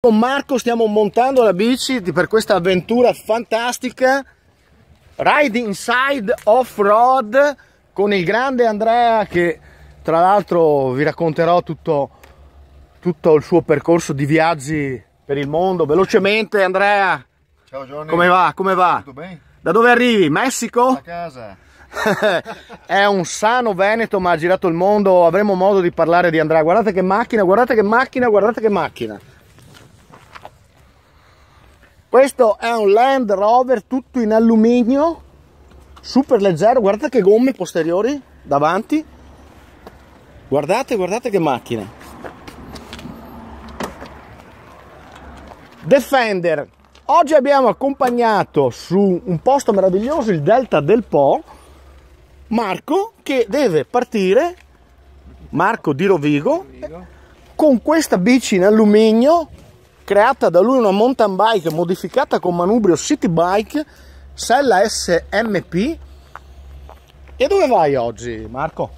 Con Marco stiamo montando la bici per questa avventura fantastica Ride Inside Off-Road con il grande Andrea che tra l'altro vi racconterò tutto, tutto, il suo percorso di viaggi per il mondo velocemente Andrea Ciao Johnny Come va? Come va? Tutto bene? Da dove arrivi? Messico? Da casa è un sano veneto ma ha girato il mondo avremo modo di parlare di Andrea guardate che macchina guardate che macchina guardate che macchina questo è un Land Rover tutto in alluminio super leggero guardate che gomme posteriori davanti guardate guardate che macchina Defender oggi abbiamo accompagnato su un posto meraviglioso il delta del Po Marco che deve partire Marco di Rovigo con questa bici in alluminio creata da lui una mountain bike modificata con manubrio city bike, sella SMP. E dove vai oggi Marco?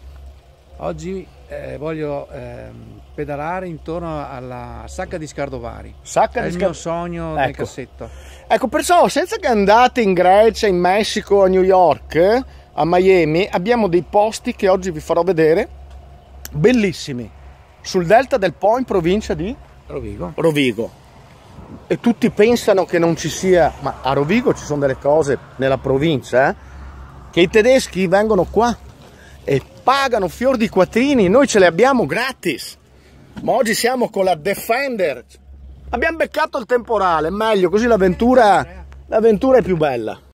Oggi eh, voglio eh, pedalare intorno alla sacca di Scardovari. Sacca È di Scardovari. il mio sogno ecco. nel cassetto. Ecco, perciò senza che andate in Grecia, in Messico, a New York, a Miami, abbiamo dei posti che oggi vi farò vedere, bellissimi, sul delta del Po in provincia di Rovigo. Rovigo e tutti pensano che non ci sia, ma a Rovigo ci sono delle cose nella provincia, eh, che i tedeschi vengono qua e pagano fior di quattrini, noi ce le abbiamo gratis. Ma oggi siamo con la Defender. Abbiamo beccato il temporale, meglio, così l'avventura è più bella.